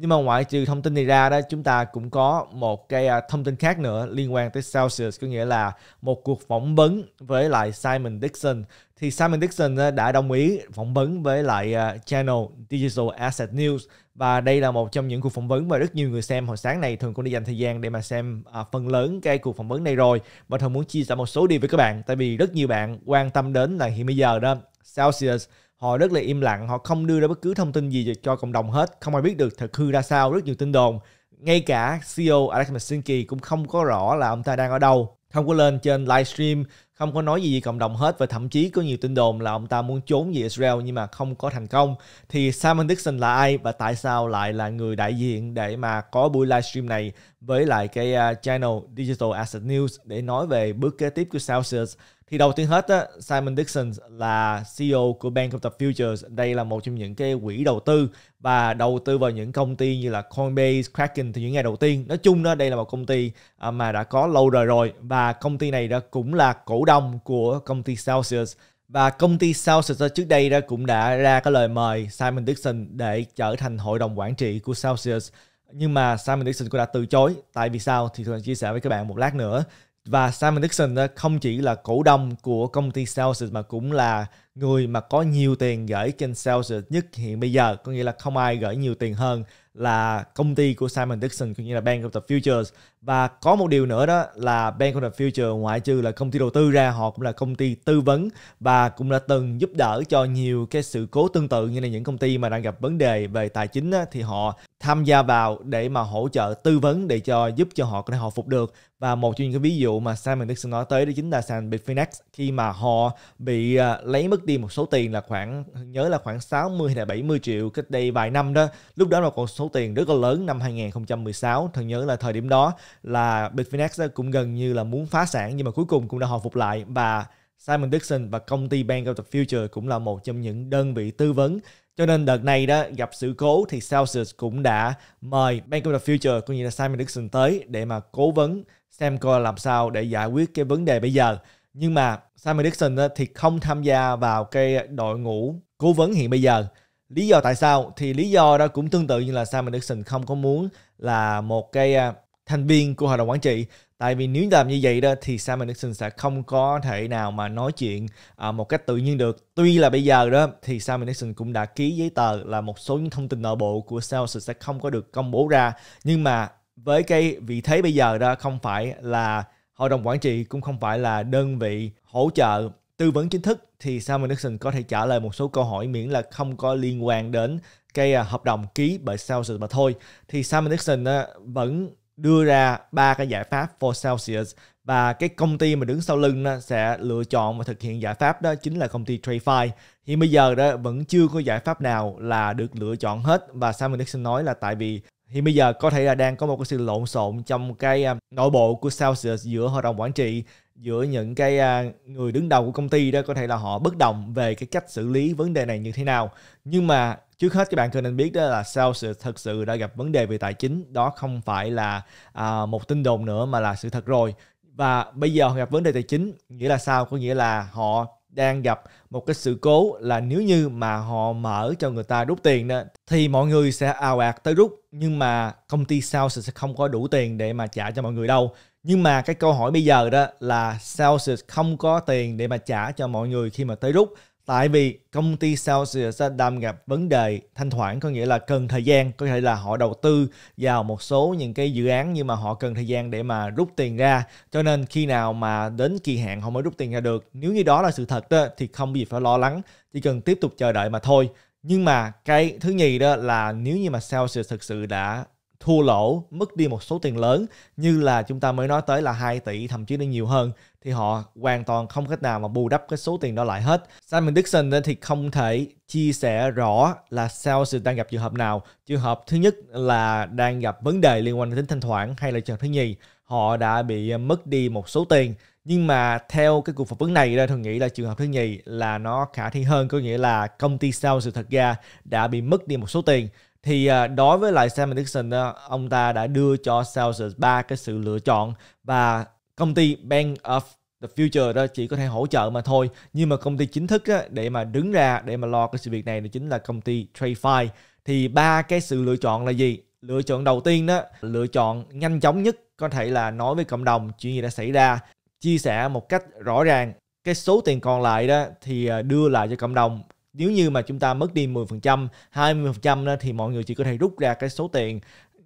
Nhưng mà ngoại trừ thông tin này ra đó chúng ta cũng có một cái à, thông tin khác nữa liên quan tới Celsius có nghĩa là một cuộc phỏng vấn với lại Simon Dixon thì Simon Dixon à, đã đồng ý phỏng vấn với lại à, channel Digital Asset News và đây là một trong những cuộc phỏng vấn mà rất nhiều người xem hồi sáng này thường cũng đi dành thời gian để mà xem phần lớn cái cuộc phỏng vấn này rồi và thường muốn chia sẻ một số điều với các bạn tại vì rất nhiều bạn quan tâm đến là hiện bây giờ đó Celsius họ rất là im lặng họ không đưa ra bất cứ thông tin gì cho cộng đồng hết không ai biết được thật hư ra sao rất nhiều tin đồn ngay cả CEO Alex Masinski cũng không có rõ là ông ta đang ở đâu không có lên trên livestream không có nói gì với cộng đồng hết và thậm chí có nhiều tin đồn là ông ta muốn trốn về Israel nhưng mà không có thành công thì Simon Dixon là ai và tại sao lại là người đại diện để mà có buổi livestream này với lại cái à, channel Digital Asset News để nói về bước kế tiếp của Celsius thì đầu tiên hết Simon Dixon là CEO của Bank of the Futures. Đây là một trong những cái quỹ đầu tư và đầu tư vào những công ty như là Coinbase, Kraken từ những ngày đầu tiên. Nói chung đó đây là một công ty à, mà đã có lâu đời rồi và công ty này đã cũng là cổ đông của công ty Celsius và công ty Celsius trước đây đã cũng đã ra cái lời mời Simon Dixon để trở thành hội đồng quản trị của Celsius nhưng mà Simon Dixon cũng đã từ chối tại vì sao thì tôi chia sẻ với các bạn một lát nữa và Simon Dixon không chỉ là cổ đông của công ty Celsius mà cũng là người mà có nhiều tiền gửi trên Celsius nhất hiện bây giờ có nghĩa là không ai gửi nhiều tiền hơn là công ty của Simon Dixon cũng như là Bank of the Futures và có một điều nữa đó là Bank of the Future ngoại trừ là công ty đầu tư ra họ cũng là công ty tư vấn và cũng đã từng giúp đỡ cho nhiều cái sự cố tương tự như là những công ty mà đang gặp vấn đề về tài chính á, thì họ tham gia vào để mà hỗ trợ tư vấn để cho giúp cho họ có thể hồi phục được và một trong những cái ví dụ mà Simon Dixon nói tới đó chính là sàn Bitfinex khi mà họ bị à, lấy mất đi một số tiền là khoảng nhớ là khoảng 60 hay là 70 triệu cách đây vài năm đó lúc đó là còn số tiền rất là lớn năm 2016 thần nhớ là thời điểm đó là Bitfinex cũng gần như là muốn phá sản nhưng mà cuối cùng cũng đã hồi phục lại và Simon Dixon và công ty Bank of the Future cũng là một trong những đơn vị tư vấn cho nên đợt này đó gặp sự cố thì Celsius cũng đã mời Bank of the Future cũng như là Simon Dixon tới để mà cố vấn xem coi làm sao để giải quyết cái vấn đề bây giờ. Nhưng mà Simon Dixon thì không tham gia vào cái đội ngũ cố vấn hiện bây giờ. Lý do tại sao? Thì lý do đó cũng tương tự như là Simon Dixon không có muốn là một cái à, thành viên của hội đồng quản trị tại vì nếu làm như vậy đó thì Sam Anderson sẽ không có thể nào mà nói chuyện à, một cách tự nhiên được tuy là bây giờ đó thì Sam Anderson cũng đã ký giấy tờ là một số những thông tin nội bộ của sales sẽ không có được công bố ra nhưng mà với cái vị thế bây giờ đó không phải là hội đồng quản trị cũng không phải là đơn vị hỗ trợ tư vấn chính thức thì Sam Anderson có thể trả lời một số câu hỏi miễn là không có liên quan đến cái à, hợp đồng ký bởi Sales mà thôi thì Sam Anderson à, vẫn đưa ra ba cái giải pháp for Celsius và cái công ty mà đứng sau lưng đó sẽ lựa chọn và thực hiện giải pháp đó chính là công ty TradeFi. Hiện bây giờ đó vẫn chưa có giải pháp nào là được lựa chọn hết và Simon Nixon nói là tại vì hiện bây giờ có thể là đang có một cái sự lộn xộn trong cái à, nội bộ của Celsius giữa hội đồng quản trị giữa những cái à, người đứng đầu của công ty đó có thể là họ bất đồng về cái cách xử lý vấn đề này như thế nào nhưng mà trước hết các bạn cần nên biết đó là Celsius thật sự đã gặp vấn đề về tài chính đó không phải là à, một tin đồn nữa mà là sự thật rồi và bây giờ họ gặp vấn đề tài chính nghĩa là sao có nghĩa là họ đang gặp một cái sự cố là nếu như mà họ mở cho người ta rút tiền đó, thì mọi người sẽ ào ạt tới rút nhưng mà công ty Celsius sẽ không có đủ tiền để mà trả cho mọi người đâu nhưng mà cái câu hỏi bây giờ đó là Celsius không có tiền để mà trả cho mọi người khi mà tới rút tại vì công ty Celsius đang gặp vấn đề thanh khoản có nghĩa là cần thời gian có thể là họ đầu tư vào một số những cái dự án nhưng mà họ cần thời gian để mà rút tiền ra cho nên khi nào mà đến kỳ hạn họ mới rút tiền ra được nếu như đó là sự thật đó, thì không gì phải lo lắng chỉ cần tiếp tục chờ đợi mà thôi nhưng mà cái thứ nhì đó là nếu như mà Celsius thực sự đã thua lỗ, mất đi một số tiền lớn như là chúng ta mới nói tới là 2 tỷ thậm chí là nhiều hơn thì họ hoàn toàn không cách nào mà bù đắp cái số tiền đó lại hết. Simon Dixon thì không thể chia sẻ rõ là sự đang gặp trường hợp nào. Trường hợp thứ nhất là đang gặp vấn đề liên quan đến tính thanh khoản hay là trường thứ nhì họ đã bị mất đi một số tiền nhưng mà theo cái cuộc phỏng vấn này đây, tôi nghĩ là trường hợp thứ nhì là nó khả thi hơn có nghĩa là công ty sao sự thật ra đã bị mất đi một số tiền thì à, đối với lại Sam Dixon ông ta đã đưa cho Sales ba cái sự lựa chọn và công ty Bank of the Future đó chỉ có thể hỗ trợ mà thôi nhưng mà công ty chính thức á, để mà đứng ra để mà lo cái sự việc này đó chính là công ty TradeFi thì ba cái sự lựa chọn là gì lựa chọn đầu tiên đó lựa chọn nhanh chóng nhất có thể là nói với cộng đồng chuyện gì đã xảy ra chia sẻ một cách rõ ràng cái số tiền còn lại đó thì à, đưa lại cho cộng đồng nếu như mà chúng ta mất đi 10%, 20% đó, thì mọi người chỉ có thể rút ra cái số tiền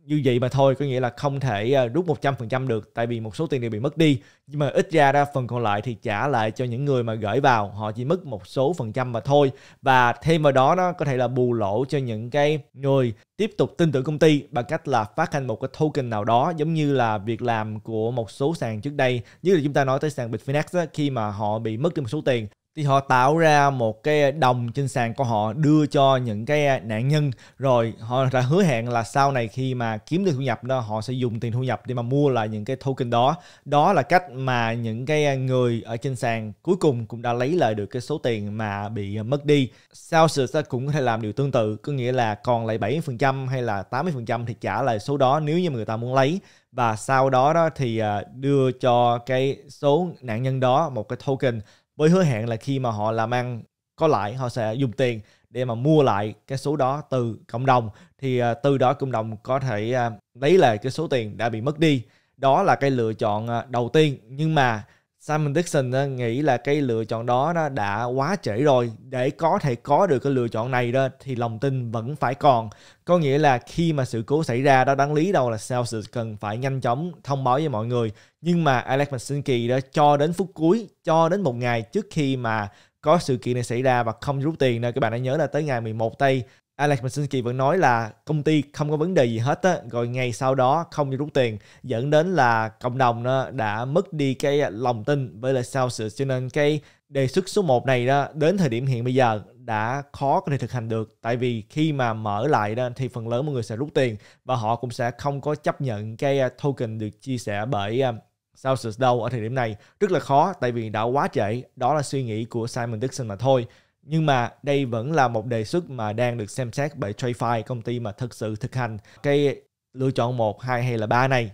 như vậy mà thôi có nghĩa là không thể ờ, rút 100% được tại vì một số tiền đều bị mất đi nhưng mà ít ra ra phần còn lại thì trả lại cho những người mà gửi vào họ chỉ mất một số phần trăm mà thôi và thêm vào đó nó có thể là bù lỗ cho những cái người tiếp tục tin tưởng công ty bằng cách là phát hành một cái token nào đó giống như là việc làm của một số sàn trước đây như là chúng ta nói tới sàn Bitfinex khi mà họ bị mất đi một số tiền thì họ tạo ra một cái đồng trên sàn của họ đưa cho những cái nạn nhân rồi họ đã hứa hẹn là sau này khi mà kiếm được thu nhập đó họ sẽ dùng tiền thu nhập để mà mua lại những cái token đó đó là cách mà những cái người ở trên sàn cuối cùng cũng đã lấy lại được cái số tiền mà bị mất đi Celsius cũng có thể làm điều tương tự có nghĩa là còn lại 70% hay là 80% thì trả lại số đó nếu như mà người ta muốn lấy và sau đó đó thì à, đưa cho cái số nạn nhân đó một cái token với hứa hẹn là khi mà họ làm ăn có lại họ sẽ dùng tiền để mà mua lại cái số đó từ cộng đồng thì à, từ đó cộng đồng có thể à, lấy lại cái số tiền đã bị mất đi đó là cái lựa chọn à, đầu tiên nhưng mà Simon Dixon nghĩ là cái lựa chọn đó đã quá trễ rồi để có thể có được cái lựa chọn này đó thì lòng tin vẫn phải còn có nghĩa là khi mà sự cố xảy ra đó đáng lý đâu là Celsius cần phải nhanh chóng thông báo với mọi người nhưng mà Alex Masinski đó cho đến phút cuối cho đến một ngày trước khi mà có sự kiện này xảy ra và không rút tiền nên các bạn hãy nhớ là tới ngày 11 tây Alex Masinski vẫn nói là công ty không có vấn đề gì hết á, rồi ngay sau đó không rút tiền dẫn đến là cộng đồng đó đã mất đi cái lòng tin với lại Celsius cho nên cái đề xuất số 1 này đó đến thời điểm hiện bây giờ đã khó có thể thực hành được tại vì khi mà mở lại đó thì phần lớn mọi người sẽ rút tiền và họ cũng sẽ không có chấp nhận cái à, token được chia sẻ bởi Celsius à, đâu ở thời điểm này rất là khó tại vì đã quá trễ đó là suy nghĩ của Simon Dixon mà thôi nhưng mà đây vẫn là một đề xuất mà đang được xem xét bởi TradeFi, công ty mà thực sự thực hành cái lựa chọn 1, 2 hay là 3 này.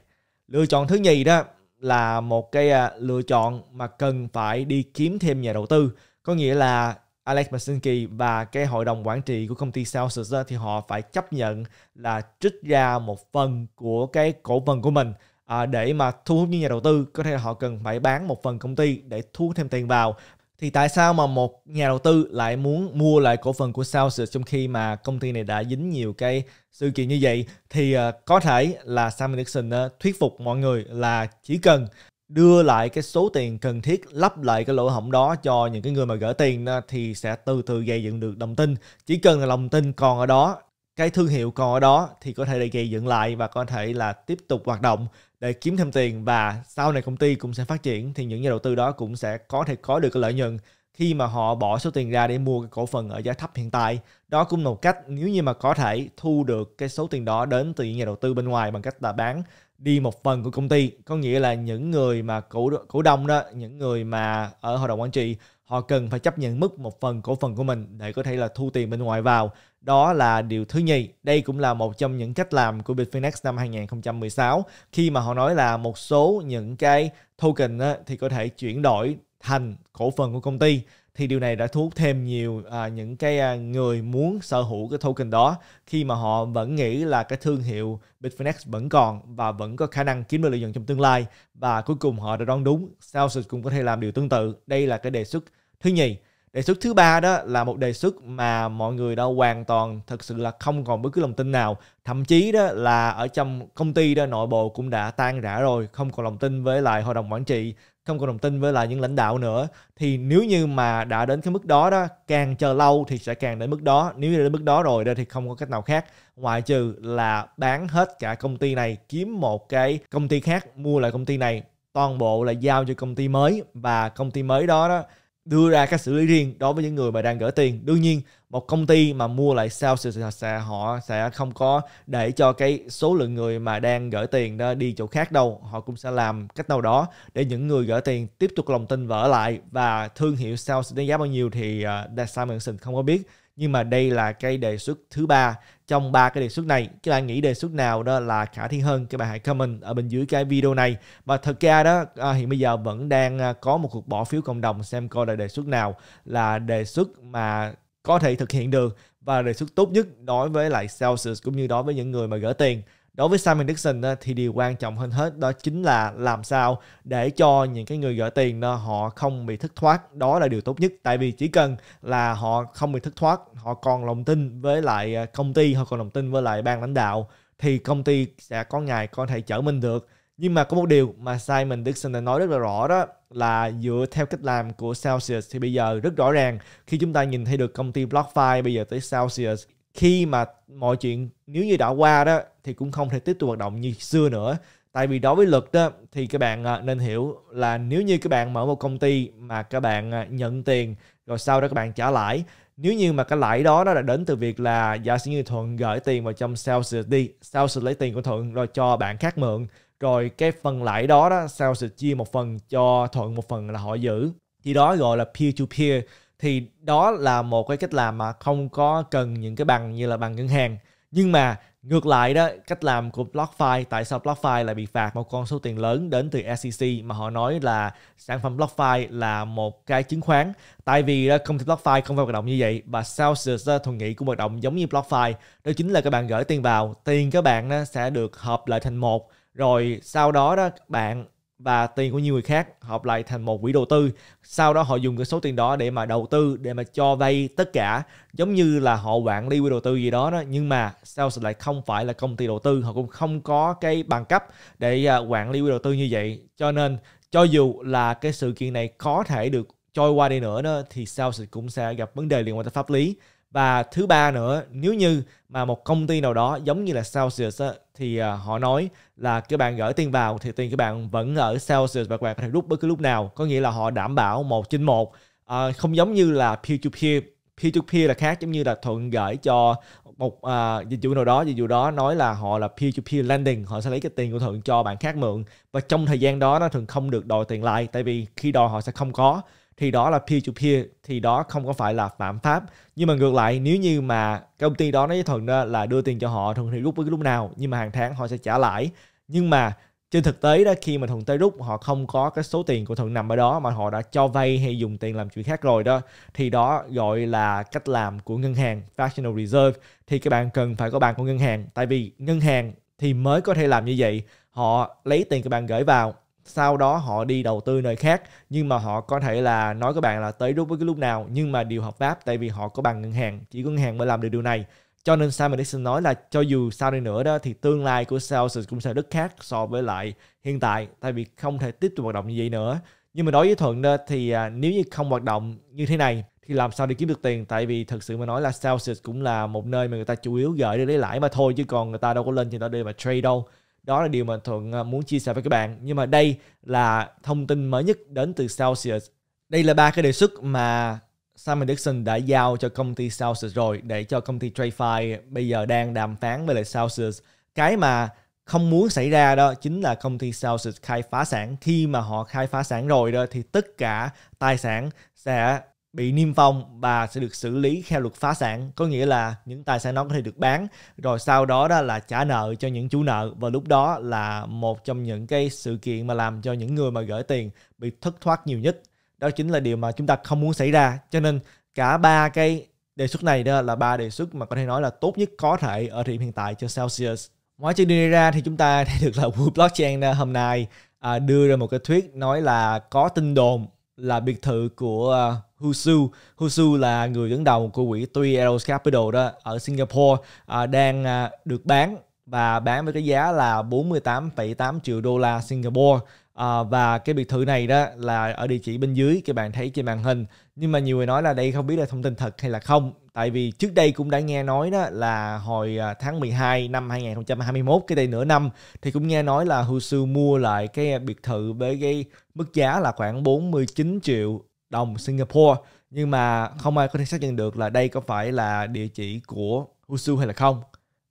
Lựa chọn thứ nhì đó là một cái à, lựa chọn mà cần phải đi kiếm thêm nhà đầu tư. Có nghĩa là Alex Masinski và cái hội đồng quản trị của công ty Celsius thì họ phải chấp nhận là trích ra một phần của cái cổ phần của mình à, để mà thu hút những nhà đầu tư có thể là họ cần phải bán một phần công ty để thu thêm tiền vào thì tại sao mà một nhà đầu tư lại muốn mua lại cổ phần của Celsius trong khi mà công ty này đã dính nhiều cái sự kiện như vậy thì ờ, có thể là Sam Nixon thuyết phục mọi người là chỉ cần đưa lại cái số tiền cần thiết lắp lại cái lỗ hổng đó cho những cái người mà gửi tiền thì sẽ từ từ gây dựng được đồng tin chỉ cần là lòng tin còn ở đó cái thương hiệu còn ở đó thì có thể để gây dựng lại và có thể là tiếp tục hoạt động để kiếm thêm tiền và sau này công ty cũng sẽ phát triển thì những nhà đầu tư đó cũng sẽ có thể có được cái lợi nhuận khi mà họ bỏ số tiền ra để mua cái cổ phần ở giá thấp hiện tại đó cũng là một cách nếu như mà có thể thu được cái số tiền đó đến từ những nhà đầu tư bên ngoài bằng cách là bán đi một phần của công ty có nghĩa là những người mà cổ cổ đông đó những người mà ở hội đồng quản trị họ cần phải chấp nhận mức một phần cổ phần của mình để có thể là thu tiền bên ngoài vào. Đó là điều thứ nhì. Đây cũng là một trong những cách làm của Bitfinex năm 2016 khi mà họ nói là một số những cái token thì có thể chuyển đổi thành cổ phần của công ty thì điều này đã thu hút thêm nhiều à, những cái à, người muốn sở hữu cái token đó khi mà họ vẫn nghĩ là cái thương hiệu Bitfinex vẫn còn và vẫn có khả năng kiếm được lợi nhuận trong tương lai và cuối cùng họ đã đoán đúng. Celsius cũng có thể làm điều tương tự. Đây là cái đề xuất thứ nhì đề xuất thứ ba đó là một đề xuất mà mọi người đã hoàn toàn thật sự là không còn bất cứ lòng tin nào thậm chí đó là ở trong công ty đó nội bộ cũng đã tan rã rồi không còn lòng tin với lại hội đồng quản trị không còn lòng tin với lại những lãnh đạo nữa thì nếu như mà đã đến cái mức đó đó càng chờ lâu thì sẽ càng đến mức đó nếu như đến mức đó rồi đó thì không có cách nào khác ngoại trừ là bán hết cả công ty này kiếm một cái công ty khác mua lại công ty này toàn bộ là giao cho công ty mới và công ty mới đó đó đưa ra các xử lý riêng đối với những người mà đang gửi tiền đương nhiên một công ty mà mua lại sao sự sẽ họ sẽ không có để cho cái số lượng người mà đang gửi tiền đó đi chỗ khác đâu họ cũng sẽ làm cách nào đó để những người gửi tiền tiếp tục lòng tin vỡ lại và thương hiệu sao sẽ đánh giá bao nhiêu thì uh, Simon không có biết nhưng mà đây là cái đề xuất thứ ba trong ba cái đề xuất này các bạn nghĩ đề xuất nào đó là khả thi hơn các bạn hãy comment ở bên dưới cái video này và thật ra đó à, hiện bây giờ vẫn đang à, có một cuộc bỏ phiếu cộng đồng xem coi là đề xuất nào là đề xuất mà có thể thực hiện được và đề xuất tốt nhất đối với lại Celsius cũng như đối với những người mà gỡ tiền đối với Simon Dixon thì điều quan trọng hơn hết đó chính là làm sao để cho những cái người gửi tiền đó, họ không bị thất thoát đó là điều tốt nhất tại vì chỉ cần là họ không bị thất thoát họ còn lòng tin với lại à, công ty họ còn lòng tin với lại ban lãnh đạo thì công ty sẽ có ngày có thể chở mình được nhưng mà có một điều mà Simon Dixon đã nói rất là rõ đó là dựa theo cách làm của Celsius thì bây giờ rất rõ ràng khi chúng ta nhìn thấy được công ty BlockFi bây giờ tới Celsius khi mà mọi chuyện nếu như đã qua đó thì cũng không thể tiếp tục hoạt động như xưa nữa tại vì đối với luật đó thì các bạn à, nên hiểu là nếu như các bạn mở một công ty mà các bạn à, nhận tiền rồi sau đó các bạn trả lãi nếu như mà cái lãi đó nó đã đến từ việc là giả sử như thuận gửi tiền vào trong sales đi sales lấy tiền của thuận rồi cho bạn khác mượn rồi cái phần lãi đó đó sales chia một phần cho thuận một phần là họ giữ thì đó gọi là peer to peer thì đó là một cái cách làm mà không có cần những cái bằng như là bằng ngân hàng nhưng mà ngược lại đó cách làm của BlockFi tại sao BlockFi lại bị phạt một con số tiền lớn đến từ SEC mà họ nói là sản phẩm BlockFi là một cái chứng khoán tại vì đó, công ty BlockFi không phải hoạt động như vậy và Celsius đó, thuần nghĩ của hoạt động giống như BlockFi đó chính là các bạn gửi tiền vào tiền các bạn đó, sẽ được hợp lại thành một rồi sau đó đó bạn và tiền của nhiều người khác hợp lại thành một quỹ đầu tư sau đó họ dùng cái số tiền đó để mà đầu tư để mà cho vay tất cả giống như là họ quản lý quỹ đầu tư gì đó đó nhưng mà sales lại không phải là công ty đầu tư họ cũng không có cái bằng cấp để à, quản lý quỹ đầu tư như vậy cho nên cho dù là cái sự kiện này có thể được trôi qua đi nữa đó thì sales cũng sẽ gặp vấn đề liên quan tới pháp lý và thứ ba nữa nếu như mà một công ty nào đó giống như là Celsius á, thì à, họ nói là các bạn gửi tiền vào thì tiền các bạn vẫn ở Celsius và các bạn có thể rút bất cứ lúc nào có nghĩa là họ đảm bảo một trên một à, không giống như là peer to peer peer to peer là khác giống như là thuận gửi cho một à, dịch vụ nào đó dịch vụ đó nói là họ là peer to peer lending họ sẽ lấy cái tiền của thuận cho bạn khác mượn và trong thời gian đó nó thường không được đòi tiền lại tại vì khi đòi họ sẽ không có thì đó là peer to peer thì đó không có phải là phạm pháp nhưng mà ngược lại nếu như mà công ty đó nói với thuận là đưa tiền cho họ thường thì rút với lúc nào nhưng mà hàng tháng họ sẽ trả lãi nhưng mà trên thực tế đó khi mà thuận tới rút họ không có cái số tiền của thuận nằm ở đó mà họ đã cho vay hay dùng tiền làm chuyện khác rồi đó thì đó gọi là cách làm của ngân hàng fractional reserve thì các bạn cần phải có bàn của ngân hàng tại vì ngân hàng thì mới có thể làm như vậy họ lấy tiền các bạn gửi vào sau đó họ đi đầu tư nơi khác nhưng mà họ có thể là nói các bạn là tới lúc với cái lúc nào nhưng mà điều hợp pháp tại vì họ có bằng ngân hàng chỉ ngân hàng mới làm được điều này cho nên Simon Dixon nói là cho dù sau đây nữa đó thì tương lai của Celsius cũng sẽ rất khác so với lại hiện tại tại vì không thể tiếp tục hoạt động như vậy nữa nhưng mà đối với Thuận đó thì à, nếu như không hoạt động như thế này thì làm sao để kiếm được tiền tại vì thực sự mà nói là Celsius cũng là một nơi mà người ta chủ yếu gửi để lấy lãi mà thôi chứ còn người ta đâu có lên trên đó để mà trade đâu đó là điều mà thuận à, muốn chia sẻ với các bạn nhưng mà đây là thông tin mới nhất đến từ celsius đây là ba cái đề xuất mà Simon Dixon đã giao cho công ty Celsius rồi để cho công ty TradeFi bây giờ đang đàm phán với lại Celsius. Cái mà không muốn xảy ra đó chính là công ty Celsius khai phá sản. Khi mà họ khai phá sản rồi đó thì tất cả tài sản sẽ bị niêm phong và sẽ được xử lý theo luật phá sản có nghĩa là những tài sản đó có thể được bán rồi sau đó đó là trả nợ cho những chủ nợ và lúc đó là một trong những cái sự kiện mà làm cho những người mà gửi tiền bị thất thoát nhiều nhất đó chính là điều mà chúng ta không muốn xảy ra cho nên cả ba cái đề xuất này đó là ba đề xuất mà có thể nói là tốt nhất có thể ở thời điểm hiện tại cho Celsius ngoài trừ điều này ra thì chúng ta thấy được là World Blockchain hôm nay à, đưa ra một cái thuyết nói là có tin đồn là biệt thự của à, Husu. Husu là người đứng đầu của quỹ Tui Arrows Capital đó ở Singapore à, đang à, được bán và bán với cái giá là 48,8 triệu đô la Singapore à, và cái biệt thự này đó là ở địa chỉ bên dưới các bạn thấy trên màn hình nhưng mà nhiều người nói là đây không biết là thông tin thật hay là không tại vì trước đây cũng đã nghe nói đó là hồi à, tháng 12 năm 2021 cái đây nửa năm thì cũng nghe nói là Husu mua lại cái biệt thự với cái mức giá là khoảng 49 triệu đồng Singapore nhưng mà không ai có thể xác nhận được là đây có phải là địa chỉ của Husu hay là không.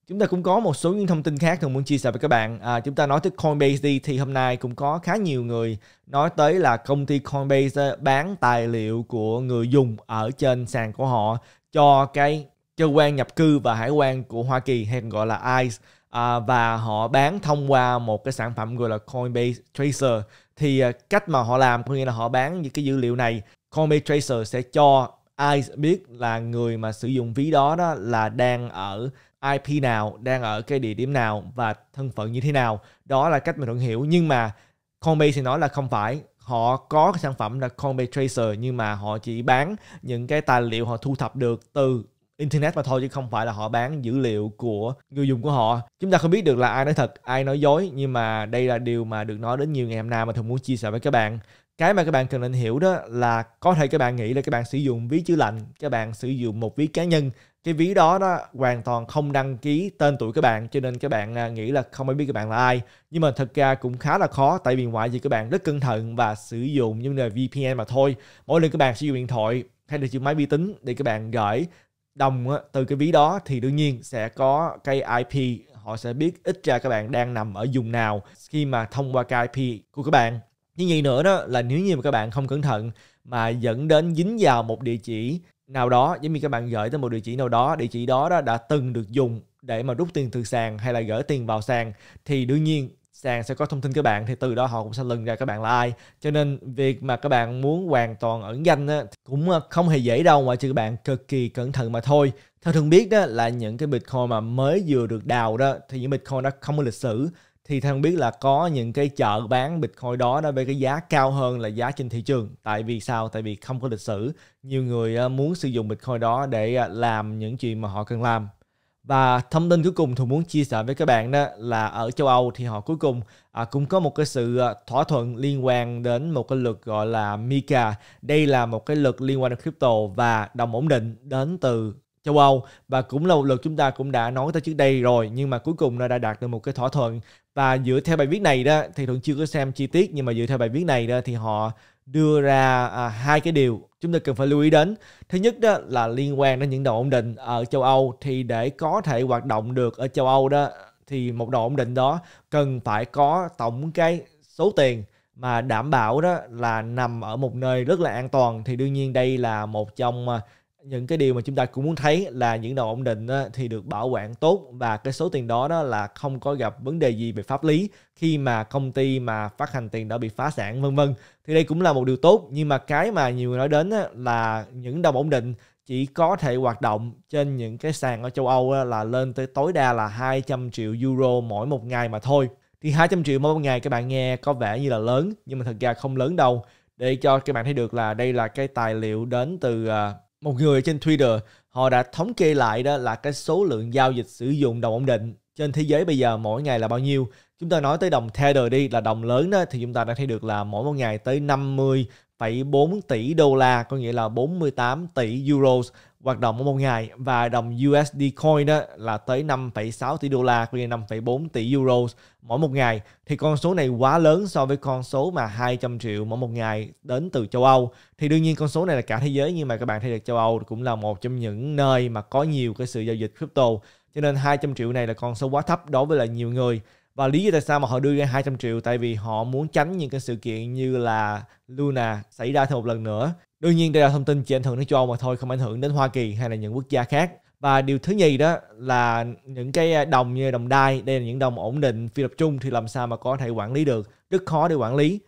Chúng ta cũng có một số những thông tin khác thường muốn chia sẻ với các bạn. À, chúng ta nói tới Coinbase đi thì hôm nay cũng có khá nhiều người nói tới là công ty Coinbase bán tài liệu của người dùng ở trên sàn của họ cho cái cơ quan nhập cư và hải quan của Hoa Kỳ hay còn gọi là ICE à, và họ bán thông qua một cái sản phẩm gọi là Coinbase Tracer thì à, cách mà họ làm có nghĩa là họ bán những cái dữ liệu này Coinbase Tracer sẽ cho ai biết là người mà sử dụng ví đó đó là đang ở IP nào, đang ở cái địa điểm nào và thân phận như thế nào. Đó là cách mình vẫn hiểu nhưng mà Coinbase thì nói là không phải họ có cái sản phẩm là Coinbase Tracer nhưng mà họ chỉ bán những cái tài liệu họ thu thập được từ internet mà thôi chứ không phải là họ bán dữ liệu của người dùng của họ chúng ta không biết được là ai nói thật ai nói dối nhưng mà đây là điều mà được nói đến nhiều ngày hôm nay mà thường muốn chia sẻ với các bạn cái mà các bạn cần nên hiểu đó là có thể các bạn nghĩ là các bạn sử dụng ví chữ lạnh các bạn sử dụng một ví cá nhân cái ví đó đó hoàn toàn không đăng ký tên tuổi các bạn cho nên các bạn à, nghĩ là không ai biết các bạn là ai nhưng mà thật ra cũng khá là khó tại vì ngoại gì các bạn rất cẩn thận và sử dụng những nền VPN mà thôi mỗi lần các bạn sử dụng điện thoại hay là chiếc máy vi tính để các bạn gửi đồng á, từ cái ví đó thì đương nhiên sẽ có cái IP họ sẽ biết ít ra các bạn đang nằm ở vùng nào khi mà thông qua cái IP của các bạn như vậy nữa đó là nếu như mà các bạn không cẩn thận mà dẫn đến dính vào một địa chỉ nào đó giống như các bạn gửi tới một địa chỉ nào đó địa chỉ đó, đó đã từng được dùng để mà rút tiền từ sàn hay là gửi tiền vào sàn thì đương nhiên sàn sẽ có thông tin các bạn thì từ đó họ cũng sẽ lần ra các bạn là ai cho nên việc mà các bạn muốn hoàn toàn ẩn danh á, cũng ờ, không hề dễ đâu ngoại trừ các bạn cực kỳ cẩn thận mà thôi theo thường biết đó là những cái bitcoin mà mới vừa được đào đó thì những bitcoin đó không có lịch sử thì theo biết là có những cái chợ bán bitcoin đó đó với cái giá cao hơn là giá trên thị trường tại vì sao tại vì không có lịch sử nhiều người ờ, muốn sử dụng bitcoin đó để ờ, làm những chuyện mà họ cần làm và thông tin cuối cùng tôi muốn chia sẻ với các bạn đó là ở châu Âu thì họ cuối cùng à, cũng có một cái sự à, thỏa thuận liên quan đến một cái luật gọi là MiCA. Đây là một cái luật liên quan đến crypto và đồng ổn định đến từ châu Âu và cũng là một luật chúng ta cũng đã nói tới trước đây rồi nhưng mà cuối cùng nó đã đạt được một cái thỏa thuận và dựa theo bài viết này đó thì thuận chưa có xem chi tiết nhưng mà dựa theo bài viết này đó thì họ đưa ra à, hai cái điều chúng ta cần phải lưu ý đến thứ nhất đó là liên quan đến những đồng ổn định ở châu Âu thì để có thể hoạt động được ở châu Âu đó thì một đồng ổn định đó cần phải có tổng cái số tiền mà đảm bảo đó là nằm ở một nơi rất là an toàn thì đương nhiên đây là một trong à, những cái điều mà chúng ta cũng muốn thấy là những đồng ổn định thì được bảo quản tốt và cái số tiền đó đó là không có gặp vấn đề gì về pháp lý khi mà công ty mà phát hành tiền đã bị phá sản vân vân thì đây cũng là một điều tốt nhưng mà cái mà nhiều người nói đến là những đồng ổn định chỉ có thể hoạt động trên những cái sàn ở châu Âu là lên tới tối đa là 200 triệu euro mỗi một ngày mà thôi. Thì 200 triệu mỗi một ngày các bạn nghe có vẻ như là lớn nhưng mà thật ra không lớn đâu. Để cho các bạn thấy được là đây là cái tài liệu đến từ à, một người trên Twitter họ đã thống kê lại đó là cái số lượng giao dịch sử dụng đồng ổn định trên thế giới bây giờ mỗi ngày là bao nhiêu chúng ta nói tới đồng Tether đi là đồng lớn đó thì chúng ta đã thấy được là mỗi một ngày tới 50,4 tỷ đô la có nghĩa là 48 tỷ euros hoạt động ở một ngày và đồng USD coin đó là tới 5,6 tỷ đô la, cũng như 5,4 tỷ euro mỗi một ngày thì con số này quá lớn so với con số mà 200 triệu mỗi một ngày đến từ châu Âu. Thì đương nhiên con số này là cả thế giới nhưng mà các bạn thấy được châu Âu cũng là một trong những nơi mà có nhiều cái sự giao dịch crypto. Cho nên 200 triệu này là con số quá thấp đối với là nhiều người. Và lý do tại sao mà họ đưa ra 200 triệu tại vì họ muốn tránh những cái sự kiện như là Luna xảy ra thêm một lần nữa Đương nhiên đây là thông tin chỉ ảnh hưởng đến châu Âu mà thôi, không ảnh hưởng đến Hoa Kỳ hay là những quốc gia khác. Và điều thứ nhì đó là những cái à, đồng như đồng đai, đây là những đồng ổn định phi tập trung thì làm sao mà có thể quản lý được, rất khó để quản lý.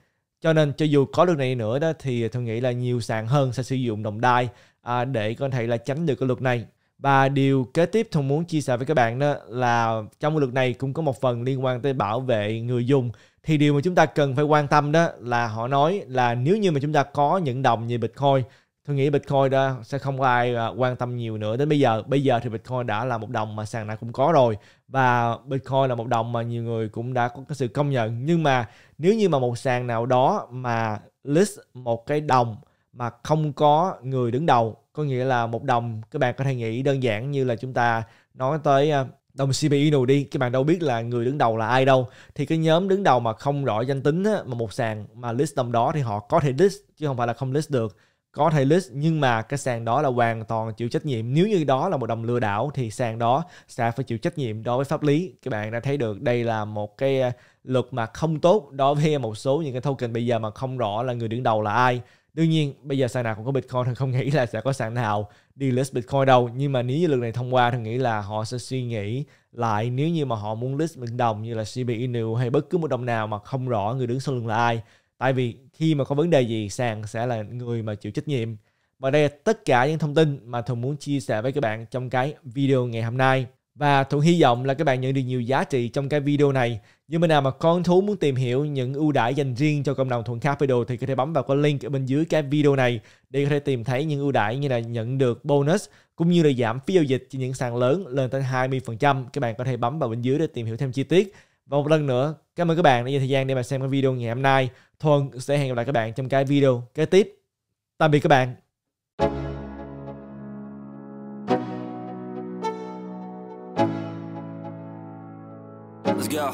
Cho nên cho dù có được này nữa đó thì tôi nghĩ là nhiều sàn hơn sẽ sử dụng đồng đai à, để có thể là tránh được cái luật này và điều kế tiếp thông muốn chia sẻ với các bạn đó là trong luật này cũng có một phần liên quan tới bảo vệ người dùng thì điều mà chúng ta cần phải quan tâm đó là họ nói là nếu như mà chúng ta có những đồng như Bitcoin tôi nghĩ Bitcoin đó sẽ không có ai à, quan tâm nhiều nữa đến bây giờ bây giờ thì Bitcoin đã là một đồng mà sàn nào cũng có rồi và Bitcoin là một đồng mà nhiều người cũng đã có cái sự công nhận nhưng mà nếu như mà một sàn nào đó mà list một cái đồng mà không có người đứng đầu có nghĩa là một đồng các bạn có thể nghĩ đơn giản như là chúng ta nói tới à, đồng CPI e đi các bạn đâu biết là người đứng đầu là ai đâu thì cái nhóm đứng đầu mà không rõ danh tính á, mà một sàn mà list đồng đó thì họ có thể list chứ không phải là không list được có thể list nhưng mà cái sàn đó là hoàn toàn chịu trách nhiệm nếu như đó là một đồng lừa đảo thì sàn đó sẽ phải chịu trách nhiệm đối với pháp lý các bạn đã thấy được đây là một cái à, luật mà không tốt đối với một số những cái token bây giờ mà không rõ là người đứng đầu là ai đương nhiên bây giờ sàn nào cũng có bitcoin thì không nghĩ là sẽ có sàn nào delist bitcoin đâu nhưng mà nếu như lần này thông qua thì nghĩ là họ sẽ suy nghĩ lại nếu như mà họ muốn list bình đồng như là cb hay bất cứ một đồng nào mà không rõ người đứng sau lưng là ai tại vì khi mà có vấn đề gì sàn sẽ là người mà chịu trách nhiệm và đây là tất cả những thông tin mà Thuận muốn chia sẻ với các bạn trong cái video ngày hôm nay. Và Thuận hy vọng là các bạn nhận được nhiều giá trị trong cái video này. Nhưng mà nào mà con thú muốn tìm hiểu những ưu đãi dành riêng cho cộng đồng Thuận Capital thì có thể bấm vào cái link ở bên dưới cái video này để có thể tìm thấy những ưu đãi như là nhận được bonus cũng như là giảm phí giao dịch cho những sàn lớn lên tới 20%. Các bạn có thể bấm vào bên dưới để tìm hiểu thêm chi tiết. Và một lần nữa, cảm ơn các bạn đã dành thời gian để mà xem cái video ngày hôm nay. Thuận sẽ hẹn gặp lại các bạn trong cái video kế tiếp. Tạm biệt các bạn. Let's go.